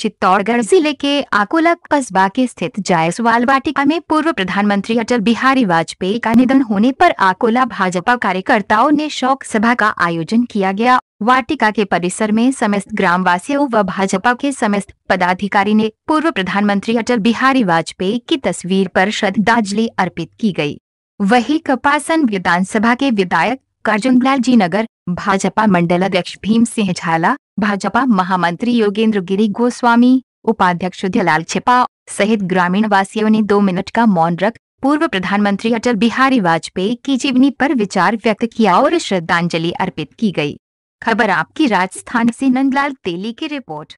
चित्तौड़गढ़ जिले के आकोला कस्बा के स्थित जायसवाल वाटिका में पूर्व प्रधानमंत्री अटल बिहारी वाजपेयी का निधन होने पर आकोला भाजपा कार्यकर्ताओं ने शोक सभा का आयोजन किया गया वाटिका के परिसर में समस्त ग्रामवासियों व भाजपा के समस्त पदाधिकारी ने पूर्व प्रधानमंत्री अटल बिहारी वाजपेयी की तस्वीर आरोप श्रद्धांजलि अर्पित की गयी वही कपासन विधानसभा के विधायक करजुंगलाल जी नगर भाजपा मंडल अध्यक्ष भीम सिंह झाला भाजपा महामंत्री योगेंद्र गिरी गोस्वामी उपाध्यक्ष दलाल छिपा सहित ग्रामीण वासियों ने दो मिनट का मौन रख पूर्व प्रधानमंत्री अटल बिहारी वाजपेयी की जीवनी पर विचार व्यक्त किया और श्रद्धांजलि अर्पित की गई खबर आपकी राजस्थान से नंदलाल तेली की रिपोर्ट